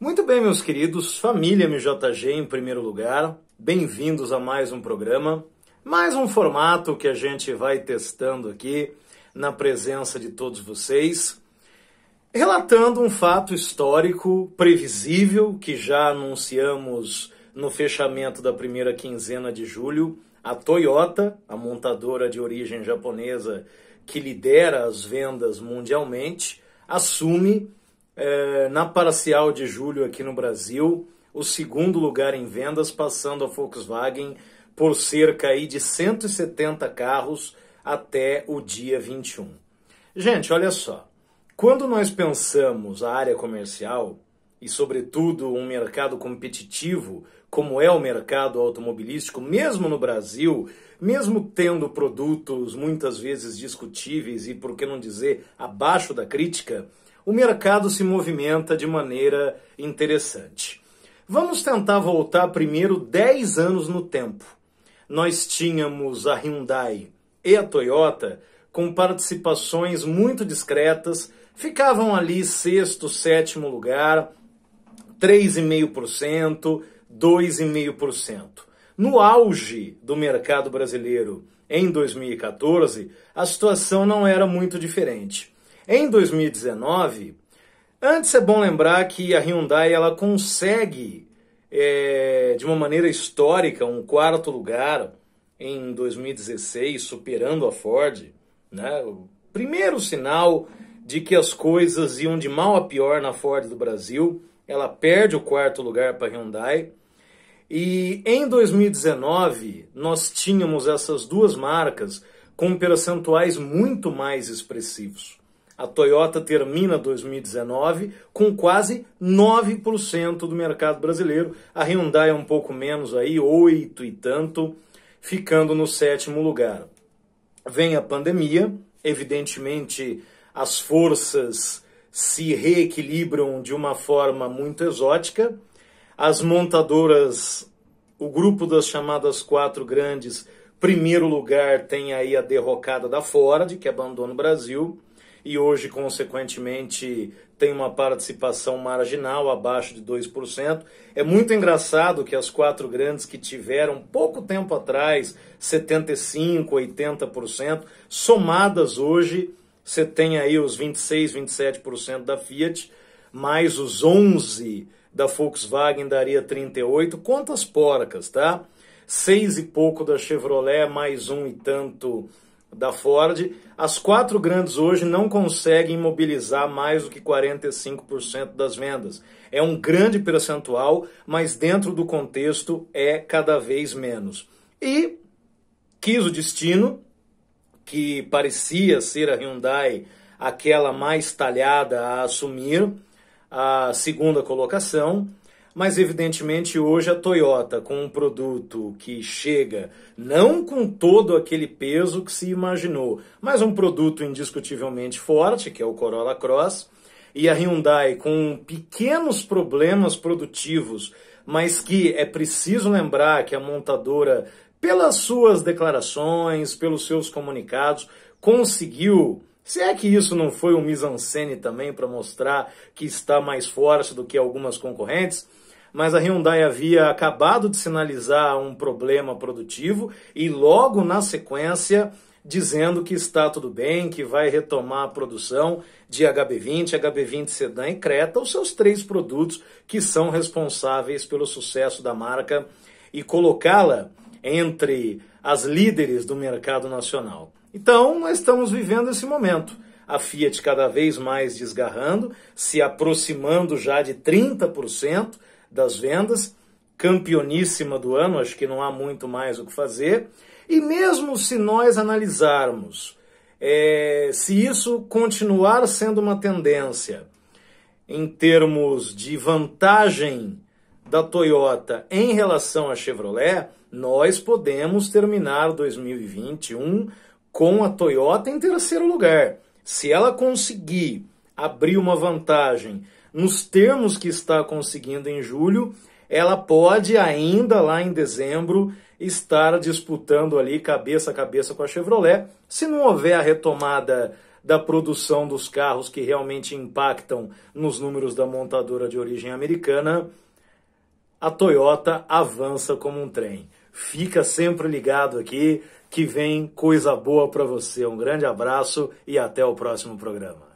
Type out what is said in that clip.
Muito bem, meus queridos, família MJG em primeiro lugar, bem-vindos a mais um programa, mais um formato que a gente vai testando aqui na presença de todos vocês, relatando um fato histórico previsível que já anunciamos no fechamento da primeira quinzena de julho. A Toyota, a montadora de origem japonesa que lidera as vendas mundialmente, assume é, na parcial de julho aqui no Brasil, o segundo lugar em vendas, passando a Volkswagen por cerca aí de 170 carros até o dia 21. Gente, olha só. Quando nós pensamos a área comercial e, sobretudo, um mercado competitivo, como é o mercado automobilístico, mesmo no Brasil, mesmo tendo produtos muitas vezes discutíveis e, por que não dizer, abaixo da crítica, o mercado se movimenta de maneira interessante. Vamos tentar voltar primeiro 10 anos no tempo. Nós tínhamos a Hyundai e a Toyota com participações muito discretas, ficavam ali sexto, sétimo lugar, 3,5%, 2,5%. No auge do mercado brasileiro em 2014, a situação não era muito diferente em 2019, antes é bom lembrar que a Hyundai ela consegue, é, de uma maneira histórica, um quarto lugar em 2016, superando a Ford. Né? O primeiro sinal de que as coisas iam de mal a pior na Ford do Brasil. Ela perde o quarto lugar para a Hyundai. E em 2019, nós tínhamos essas duas marcas com percentuais muito mais expressivos. A Toyota termina 2019 com quase 9% do mercado brasileiro. A Hyundai é um pouco menos aí, 8 e tanto, ficando no sétimo lugar. Vem a pandemia, evidentemente as forças se reequilibram de uma forma muito exótica. As montadoras, o grupo das chamadas quatro grandes, primeiro lugar tem aí a derrocada da Ford, que abandona o Brasil e hoje, consequentemente, tem uma participação marginal abaixo de 2%. É muito engraçado que as quatro grandes que tiveram pouco tempo atrás 75%, 80%, somadas hoje, você tem aí os 26, 27% da Fiat, mais os 11 da Volkswagen daria 38, contas porcas, tá? Seis e pouco da Chevrolet, mais um e tanto da Ford, as quatro grandes hoje não conseguem mobilizar mais do que 45% das vendas. É um grande percentual, mas dentro do contexto é cada vez menos. E quis o destino que parecia ser a Hyundai aquela mais talhada a assumir a segunda colocação mas, evidentemente, hoje a Toyota, com um produto que chega não com todo aquele peso que se imaginou, mas um produto indiscutivelmente forte, que é o Corolla Cross, e a Hyundai com pequenos problemas produtivos, mas que é preciso lembrar que a montadora, pelas suas declarações, pelos seus comunicados, conseguiu se é que isso não foi um mise-en-scène também para mostrar que está mais forte do que algumas concorrentes, mas a Hyundai havia acabado de sinalizar um problema produtivo e logo na sequência dizendo que está tudo bem, que vai retomar a produção de HB20, HB20 Sedan e Creta, os seus três produtos que são responsáveis pelo sucesso da marca e colocá-la entre as líderes do mercado nacional. Então, nós estamos vivendo esse momento. A Fiat cada vez mais desgarrando, se aproximando já de 30% das vendas, campeoníssima do ano, acho que não há muito mais o que fazer. E mesmo se nós analisarmos é, se isso continuar sendo uma tendência em termos de vantagem da Toyota em relação à Chevrolet, nós podemos terminar 2021 com a Toyota em terceiro lugar. Se ela conseguir abrir uma vantagem nos termos que está conseguindo em julho, ela pode ainda lá em dezembro estar disputando ali cabeça a cabeça com a Chevrolet, se não houver a retomada da produção dos carros que realmente impactam nos números da montadora de origem americana, a Toyota avança como um trem. Fica sempre ligado aqui que vem coisa boa para você. Um grande abraço e até o próximo programa.